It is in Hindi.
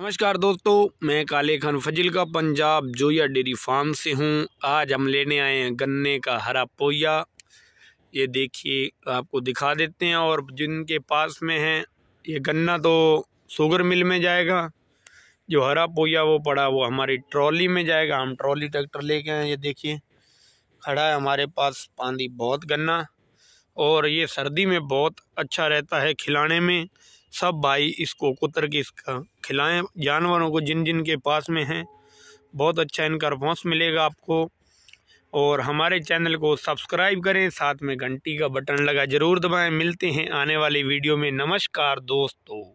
नमस्कार दोस्तों मैं काले खान फजिल का पंजाब जोया डेरी फार्म से हूं आज हम लेने आए हैं गन्ने का हरा पोया ये देखिए आपको दिखा देते हैं और जिनके पास में है ये गन्ना तो शुगर मिल में जाएगा जो हरा पोया वो पड़ा वो हमारी ट्रॉली में जाएगा हम ट्रॉली ट्रैक्टर लेके आए ये देखिए खड़ा है हमारे पास पानी बहुत गन्ना और ये सर्दी में बहुत अच्छा रहता है खिलाने में सब भाई इसको कुतर के इसका खिलाएं जानवरों को जिन जिन के पास में हैं बहुत अच्छा इनका रिस्पॉन्स मिलेगा आपको और हमारे चैनल को सब्सक्राइब करें साथ में घंटी का बटन लगा ज़रूर दबाएं मिलते हैं आने वाली वीडियो में नमस्कार दोस्तों